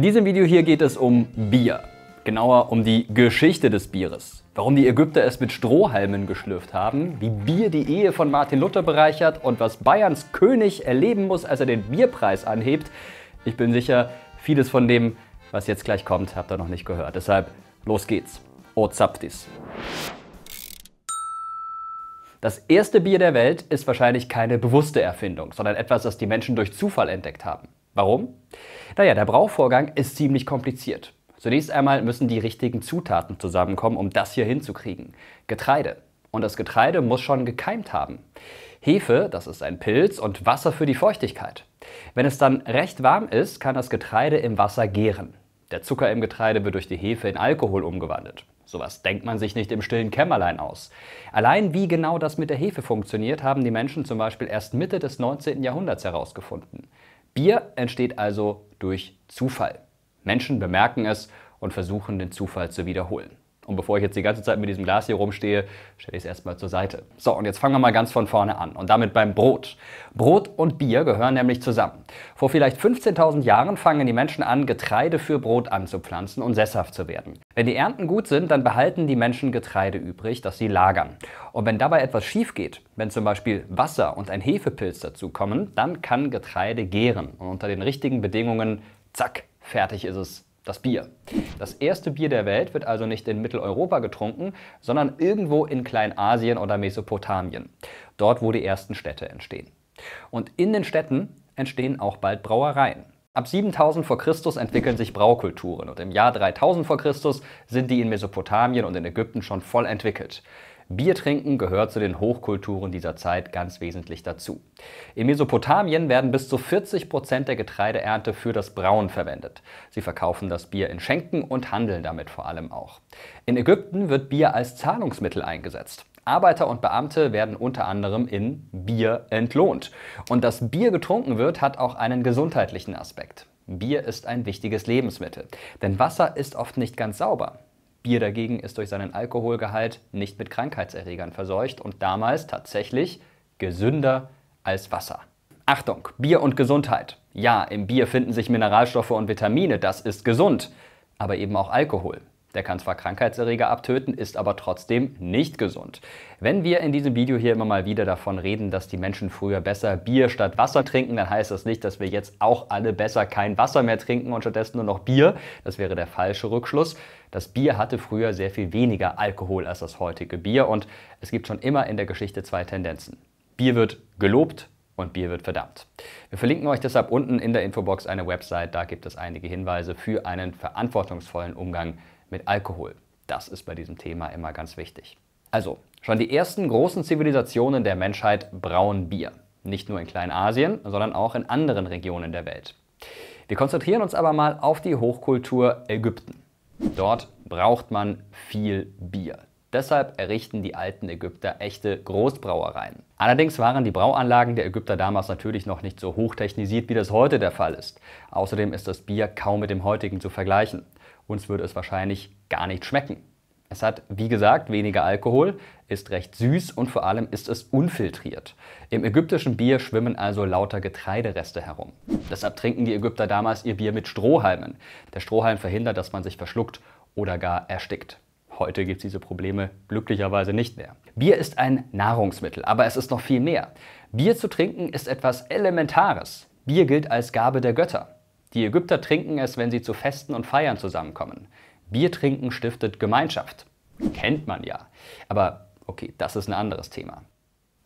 In diesem Video hier geht es um Bier. Genauer um die Geschichte des Bieres. Warum die Ägypter es mit Strohhalmen geschlürft haben, wie Bier die Ehe von Martin Luther bereichert und was Bayerns König erleben muss, als er den Bierpreis anhebt. Ich bin sicher, vieles von dem, was jetzt gleich kommt, habt ihr noch nicht gehört. Deshalb, los geht's. O Zapftis. Das erste Bier der Welt ist wahrscheinlich keine bewusste Erfindung, sondern etwas, das die Menschen durch Zufall entdeckt haben. Warum? Naja, der Brauvorgang ist ziemlich kompliziert. Zunächst einmal müssen die richtigen Zutaten zusammenkommen, um das hier hinzukriegen. Getreide. Und das Getreide muss schon gekeimt haben. Hefe, das ist ein Pilz, und Wasser für die Feuchtigkeit. Wenn es dann recht warm ist, kann das Getreide im Wasser gären. Der Zucker im Getreide wird durch die Hefe in Alkohol umgewandelt. Sowas denkt man sich nicht im stillen Kämmerlein aus. Allein wie genau das mit der Hefe funktioniert, haben die Menschen zum Beispiel erst Mitte des 19. Jahrhunderts herausgefunden. Bier entsteht also durch Zufall. Menschen bemerken es und versuchen, den Zufall zu wiederholen. Und bevor ich jetzt die ganze Zeit mit diesem Glas hier rumstehe, stelle ich es erstmal zur Seite. So, und jetzt fangen wir mal ganz von vorne an und damit beim Brot. Brot und Bier gehören nämlich zusammen. Vor vielleicht 15.000 Jahren fangen die Menschen an, Getreide für Brot anzupflanzen und sesshaft zu werden. Wenn die Ernten gut sind, dann behalten die Menschen Getreide übrig, das sie lagern. Und wenn dabei etwas schief geht, wenn zum Beispiel Wasser und ein Hefepilz dazukommen, dann kann Getreide gären und unter den richtigen Bedingungen, zack, fertig ist es das Bier. Das erste Bier der Welt wird also nicht in Mitteleuropa getrunken, sondern irgendwo in Kleinasien oder Mesopotamien. Dort, wo die ersten Städte entstehen. Und in den Städten entstehen auch bald Brauereien. Ab 7000 vor Christus entwickeln sich Braukulturen und im Jahr 3000 vor Christus sind die in Mesopotamien und in Ägypten schon voll entwickelt. Bier trinken gehört zu den Hochkulturen dieser Zeit ganz wesentlich dazu. In Mesopotamien werden bis zu 40 Prozent der Getreideernte für das Brauen verwendet. Sie verkaufen das Bier in Schenken und handeln damit vor allem auch. In Ägypten wird Bier als Zahlungsmittel eingesetzt. Arbeiter und Beamte werden unter anderem in Bier entlohnt. Und dass Bier getrunken wird, hat auch einen gesundheitlichen Aspekt. Bier ist ein wichtiges Lebensmittel, denn Wasser ist oft nicht ganz sauber. Bier dagegen ist durch seinen Alkoholgehalt nicht mit Krankheitserregern verseucht und damals tatsächlich gesünder als Wasser. Achtung, Bier und Gesundheit. Ja, im Bier finden sich Mineralstoffe und Vitamine, das ist gesund, aber eben auch Alkohol. Der kann zwar Krankheitserreger abtöten, ist aber trotzdem nicht gesund. Wenn wir in diesem Video hier immer mal wieder davon reden, dass die Menschen früher besser Bier statt Wasser trinken, dann heißt das nicht, dass wir jetzt auch alle besser kein Wasser mehr trinken und stattdessen nur noch Bier. Das wäre der falsche Rückschluss. Das Bier hatte früher sehr viel weniger Alkohol als das heutige Bier und es gibt schon immer in der Geschichte zwei Tendenzen. Bier wird gelobt und Bier wird verdammt. Wir verlinken euch deshalb unten in der Infobox eine Website, da gibt es einige Hinweise für einen verantwortungsvollen Umgang mit Alkohol. Das ist bei diesem Thema immer ganz wichtig. Also, schon die ersten großen Zivilisationen der Menschheit brauen Bier. Nicht nur in Kleinasien, sondern auch in anderen Regionen der Welt. Wir konzentrieren uns aber mal auf die Hochkultur Ägypten. Dort braucht man viel Bier. Deshalb errichten die alten Ägypter echte Großbrauereien. Allerdings waren die Brauanlagen der Ägypter damals natürlich noch nicht so hochtechnisiert, wie das heute der Fall ist. Außerdem ist das Bier kaum mit dem heutigen zu vergleichen uns würde es wahrscheinlich gar nicht schmecken. Es hat, wie gesagt, weniger Alkohol, ist recht süß und vor allem ist es unfiltriert. Im ägyptischen Bier schwimmen also lauter Getreidereste herum. Deshalb trinken die Ägypter damals ihr Bier mit Strohhalmen. Der Strohhalm verhindert, dass man sich verschluckt oder gar erstickt. Heute gibt es diese Probleme glücklicherweise nicht mehr. Bier ist ein Nahrungsmittel, aber es ist noch viel mehr. Bier zu trinken ist etwas Elementares. Bier gilt als Gabe der Götter. Die Ägypter trinken es, wenn sie zu Festen und Feiern zusammenkommen. Bier trinken stiftet Gemeinschaft. Kennt man ja. Aber okay, das ist ein anderes Thema.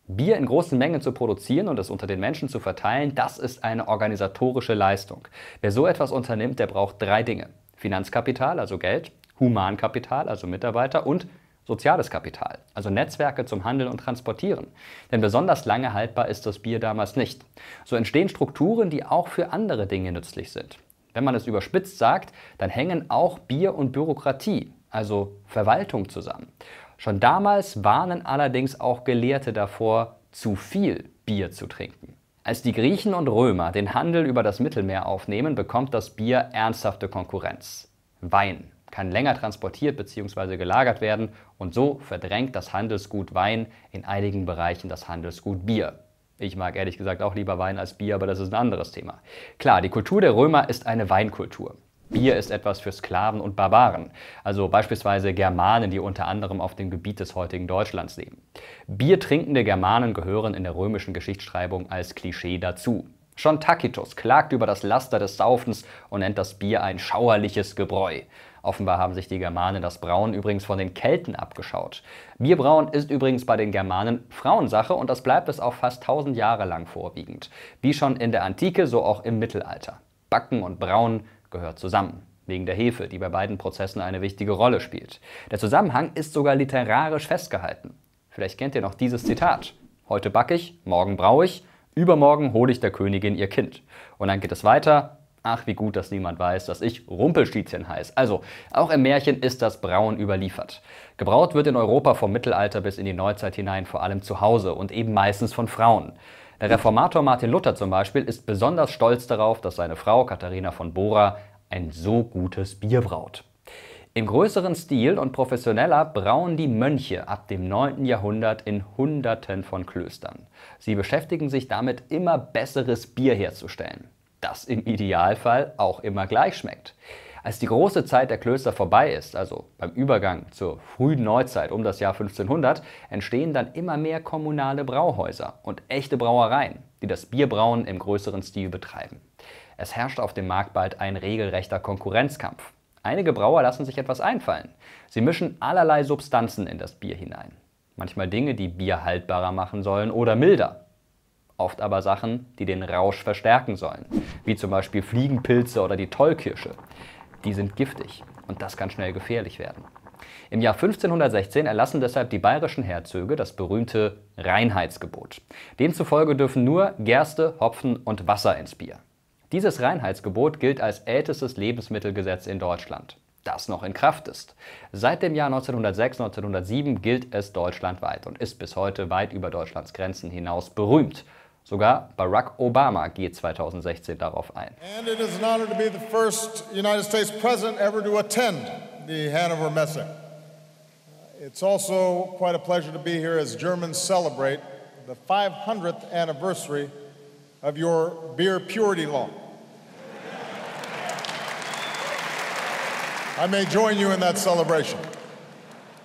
Bier in großen Mengen zu produzieren und es unter den Menschen zu verteilen, das ist eine organisatorische Leistung. Wer so etwas unternimmt, der braucht drei Dinge. Finanzkapital, also Geld, Humankapital, also Mitarbeiter und soziales Kapital, also Netzwerke zum Handeln und Transportieren. Denn besonders lange haltbar ist das Bier damals nicht. So entstehen Strukturen, die auch für andere Dinge nützlich sind. Wenn man es überspitzt sagt, dann hängen auch Bier und Bürokratie, also Verwaltung, zusammen. Schon damals warnen allerdings auch Gelehrte davor, zu viel Bier zu trinken. Als die Griechen und Römer den Handel über das Mittelmeer aufnehmen, bekommt das Bier ernsthafte Konkurrenz. Wein kann länger transportiert bzw. gelagert werden und so verdrängt das Handelsgut Wein in einigen Bereichen das Handelsgut Bier. Ich mag ehrlich gesagt auch lieber Wein als Bier, aber das ist ein anderes Thema. Klar, die Kultur der Römer ist eine Weinkultur. Bier ist etwas für Sklaven und Barbaren, also beispielsweise Germanen, die unter anderem auf dem Gebiet des heutigen Deutschlands leben. Biertrinkende Germanen gehören in der römischen Geschichtsschreibung als Klischee dazu. Schon Tacitus klagt über das Laster des Saufens und nennt das Bier ein schauerliches Gebräu. Offenbar haben sich die Germanen das Brauen übrigens von den Kelten abgeschaut. Bierbrauen ist übrigens bei den Germanen Frauensache und das bleibt es auch fast 1000 Jahre lang vorwiegend. Wie schon in der Antike, so auch im Mittelalter. Backen und Brauen gehört zusammen wegen der Hefe, die bei beiden Prozessen eine wichtige Rolle spielt. Der Zusammenhang ist sogar literarisch festgehalten. Vielleicht kennt ihr noch dieses Zitat. Heute backe ich, morgen braue ich, übermorgen hole ich der Königin ihr Kind. Und dann geht es weiter, Ach, wie gut, dass niemand weiß, dass ich Rumpelstiezchen heiße. Also, auch im Märchen ist das Brauen überliefert. Gebraut wird in Europa vom Mittelalter bis in die Neuzeit hinein vor allem zu Hause und eben meistens von Frauen. Der Reformator Martin Luther zum Beispiel ist besonders stolz darauf, dass seine Frau Katharina von Bora ein so gutes Bier braut. Im größeren Stil und professioneller brauen die Mönche ab dem 9. Jahrhundert in Hunderten von Klöstern. Sie beschäftigen sich damit, immer besseres Bier herzustellen das im Idealfall auch immer gleich schmeckt. Als die große Zeit der Klöster vorbei ist, also beim Übergang zur frühen Neuzeit um das Jahr 1500, entstehen dann immer mehr kommunale Brauhäuser und echte Brauereien, die das Bierbrauen im größeren Stil betreiben. Es herrscht auf dem Markt bald ein regelrechter Konkurrenzkampf. Einige Brauer lassen sich etwas einfallen. Sie mischen allerlei Substanzen in das Bier hinein. Manchmal Dinge, die Bier haltbarer machen sollen oder milder oft aber Sachen, die den Rausch verstärken sollen, wie zum Beispiel Fliegenpilze oder die Tollkirsche. Die sind giftig und das kann schnell gefährlich werden. Im Jahr 1516 erlassen deshalb die bayerischen Herzöge das berühmte Reinheitsgebot. Demzufolge dürfen nur Gerste, Hopfen und Wasser ins Bier. Dieses Reinheitsgebot gilt als ältestes Lebensmittelgesetz in Deutschland, das noch in Kraft ist. Seit dem Jahr 1906, 1907 gilt es deutschlandweit und ist bis heute weit über Deutschlands Grenzen hinaus berühmt Sogar Barack Obama geht 2016 darauf ein. And it is an honor to be the first United States president ever to attend the Hanover Messe. It's also quite a pleasure to be here as Germans celebrate the 500th anniversary of your beer purity law. I may join you in that celebration.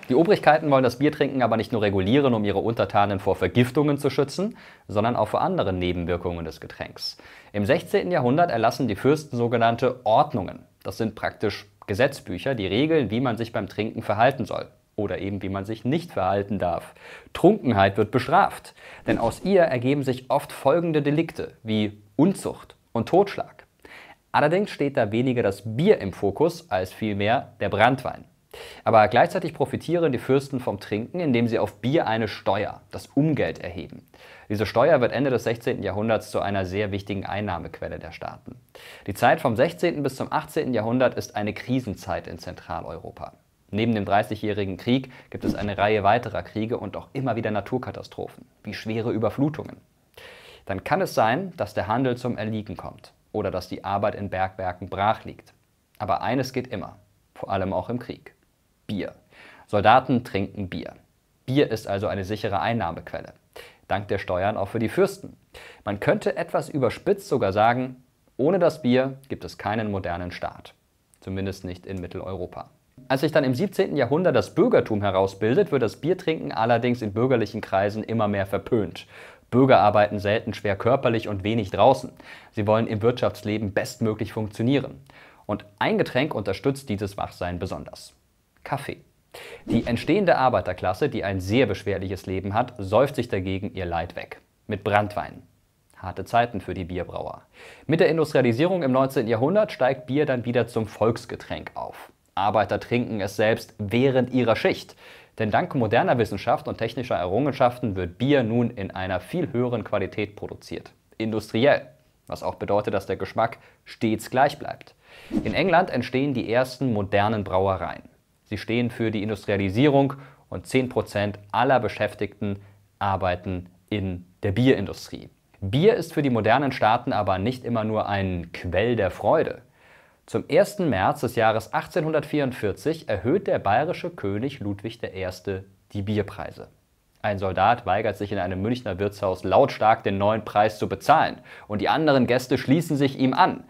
Die Obrigkeiten wollen das Biertrinken aber nicht nur regulieren, um ihre Untertanen vor Vergiftungen zu schützen, sondern auch vor anderen Nebenwirkungen des Getränks. Im 16. Jahrhundert erlassen die Fürsten sogenannte Ordnungen. Das sind praktisch Gesetzbücher, die regeln, wie man sich beim Trinken verhalten soll oder eben wie man sich nicht verhalten darf. Trunkenheit wird bestraft, denn aus ihr ergeben sich oft folgende Delikte wie Unzucht und Totschlag. Allerdings steht da weniger das Bier im Fokus als vielmehr der Branntwein. Aber gleichzeitig profitieren die Fürsten vom Trinken, indem sie auf Bier eine Steuer, das Umgeld, erheben. Diese Steuer wird Ende des 16. Jahrhunderts zu einer sehr wichtigen Einnahmequelle der Staaten. Die Zeit vom 16. bis zum 18. Jahrhundert ist eine Krisenzeit in Zentraleuropa. Neben dem Dreißigjährigen Krieg gibt es eine Reihe weiterer Kriege und auch immer wieder Naturkatastrophen, wie schwere Überflutungen. Dann kann es sein, dass der Handel zum Erliegen kommt oder dass die Arbeit in Bergwerken brach liegt. Aber eines geht immer, vor allem auch im Krieg. Bier. Soldaten trinken Bier. Bier ist also eine sichere Einnahmequelle. Dank der Steuern auch für die Fürsten. Man könnte etwas überspitzt sogar sagen, ohne das Bier gibt es keinen modernen Staat. Zumindest nicht in Mitteleuropa. Als sich dann im 17. Jahrhundert das Bürgertum herausbildet, wird das Biertrinken allerdings in bürgerlichen Kreisen immer mehr verpönt. Bürger arbeiten selten schwer körperlich und wenig draußen. Sie wollen im Wirtschaftsleben bestmöglich funktionieren. Und ein Getränk unterstützt dieses Wachsein besonders. Kaffee. Die entstehende Arbeiterklasse, die ein sehr beschwerliches Leben hat, säuft sich dagegen ihr Leid weg. Mit Brandwein. Harte Zeiten für die Bierbrauer. Mit der Industrialisierung im 19. Jahrhundert steigt Bier dann wieder zum Volksgetränk auf. Arbeiter trinken es selbst während ihrer Schicht. Denn dank moderner Wissenschaft und technischer Errungenschaften wird Bier nun in einer viel höheren Qualität produziert. Industriell. Was auch bedeutet, dass der Geschmack stets gleich bleibt. In England entstehen die ersten modernen Brauereien. Sie stehen für die Industrialisierung und 10% aller Beschäftigten arbeiten in der Bierindustrie. Bier ist für die modernen Staaten aber nicht immer nur ein Quell der Freude. Zum 1. März des Jahres 1844 erhöht der bayerische König Ludwig I. die Bierpreise. Ein Soldat weigert sich in einem Münchner Wirtshaus lautstark den neuen Preis zu bezahlen und die anderen Gäste schließen sich ihm an.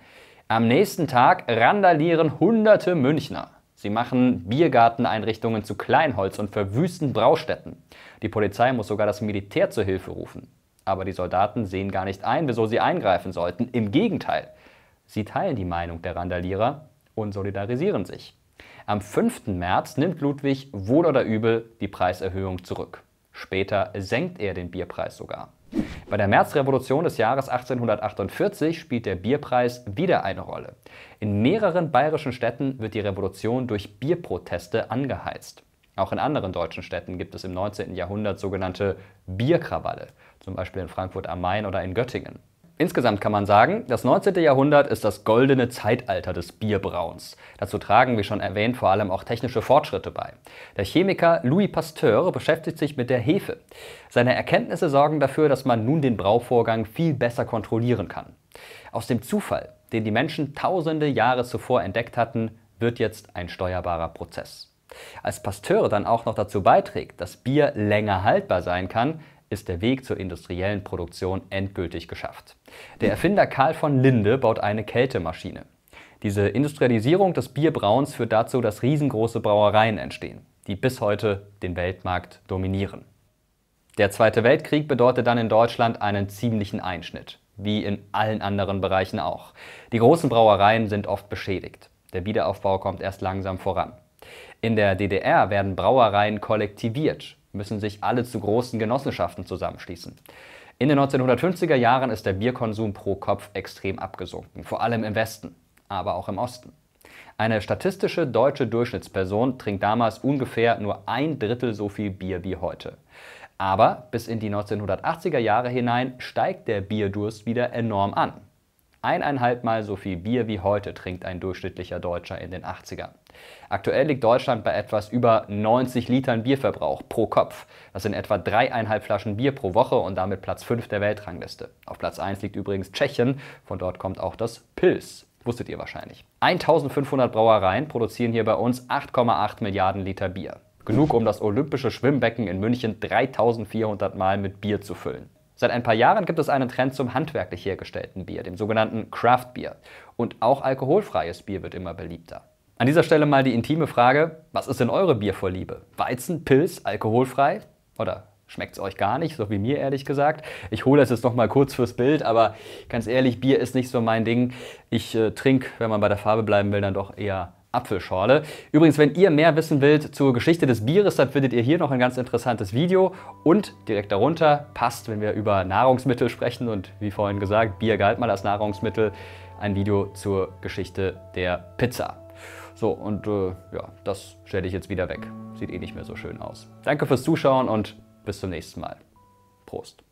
Am nächsten Tag randalieren hunderte Münchner. Sie machen Biergarteneinrichtungen zu Kleinholz und verwüsten Braustätten. Die Polizei muss sogar das Militär zur Hilfe rufen. Aber die Soldaten sehen gar nicht ein, wieso sie eingreifen sollten. Im Gegenteil, sie teilen die Meinung der Randalierer und solidarisieren sich. Am 5. März nimmt Ludwig wohl oder übel die Preiserhöhung zurück. Später senkt er den Bierpreis sogar. Bei der Märzrevolution des Jahres 1848 spielt der Bierpreis wieder eine Rolle. In mehreren bayerischen Städten wird die Revolution durch Bierproteste angeheizt. Auch in anderen deutschen Städten gibt es im 19. Jahrhundert sogenannte Bierkrawalle, zum Beispiel in Frankfurt am Main oder in Göttingen. Insgesamt kann man sagen, das 19. Jahrhundert ist das goldene Zeitalter des Bierbrauens. Dazu tragen, wie schon erwähnt, vor allem auch technische Fortschritte bei. Der Chemiker Louis Pasteur beschäftigt sich mit der Hefe. Seine Erkenntnisse sorgen dafür, dass man nun den Brauvorgang viel besser kontrollieren kann. Aus dem Zufall, den die Menschen tausende Jahre zuvor entdeckt hatten, wird jetzt ein steuerbarer Prozess. Als Pasteur dann auch noch dazu beiträgt, dass Bier länger haltbar sein kann, ist der Weg zur industriellen Produktion endgültig geschafft. Der Erfinder Karl von Linde baut eine Kältemaschine. Diese Industrialisierung des Bierbrauens führt dazu, dass riesengroße Brauereien entstehen, die bis heute den Weltmarkt dominieren. Der Zweite Weltkrieg bedeutet dann in Deutschland einen ziemlichen Einschnitt, wie in allen anderen Bereichen auch. Die großen Brauereien sind oft beschädigt. Der Wiederaufbau kommt erst langsam voran. In der DDR werden Brauereien kollektiviert müssen sich alle zu großen Genossenschaften zusammenschließen. In den 1950er Jahren ist der Bierkonsum pro Kopf extrem abgesunken, vor allem im Westen, aber auch im Osten. Eine statistische deutsche Durchschnittsperson trinkt damals ungefähr nur ein Drittel so viel Bier wie heute. Aber bis in die 1980er Jahre hinein steigt der Bierdurst wieder enorm an. Eineinhalb Mal so viel Bier wie heute trinkt ein durchschnittlicher Deutscher in den 80ern. Aktuell liegt Deutschland bei etwas über 90 Litern Bierverbrauch pro Kopf. Das sind etwa dreieinhalb Flaschen Bier pro Woche und damit Platz 5 der Weltrangliste. Auf Platz 1 liegt übrigens Tschechien, von dort kommt auch das Pils. Wusstet ihr wahrscheinlich. 1500 Brauereien produzieren hier bei uns 8,8 Milliarden Liter Bier. Genug, um das olympische Schwimmbecken in München 3400 Mal mit Bier zu füllen. Seit ein paar Jahren gibt es einen Trend zum handwerklich hergestellten Bier, dem sogenannten Craft Bier. Und auch alkoholfreies Bier wird immer beliebter. An dieser Stelle mal die intime Frage, was ist denn eure Biervorliebe? Weizen, Pilz, alkoholfrei oder schmeckt es euch gar nicht, so wie mir ehrlich gesagt. Ich hole es jetzt noch mal kurz fürs Bild, aber ganz ehrlich, Bier ist nicht so mein Ding. Ich äh, trinke, wenn man bei der Farbe bleiben will, dann doch eher Apfelschorle. Übrigens, wenn ihr mehr wissen wollt zur Geschichte des Bieres, dann findet ihr hier noch ein ganz interessantes Video und direkt darunter passt, wenn wir über Nahrungsmittel sprechen und wie vorhin gesagt, Bier galt mal als Nahrungsmittel, ein Video zur Geschichte der Pizza. So, und äh, ja, das stelle ich jetzt wieder weg. Sieht eh nicht mehr so schön aus. Danke fürs Zuschauen und bis zum nächsten Mal. Prost.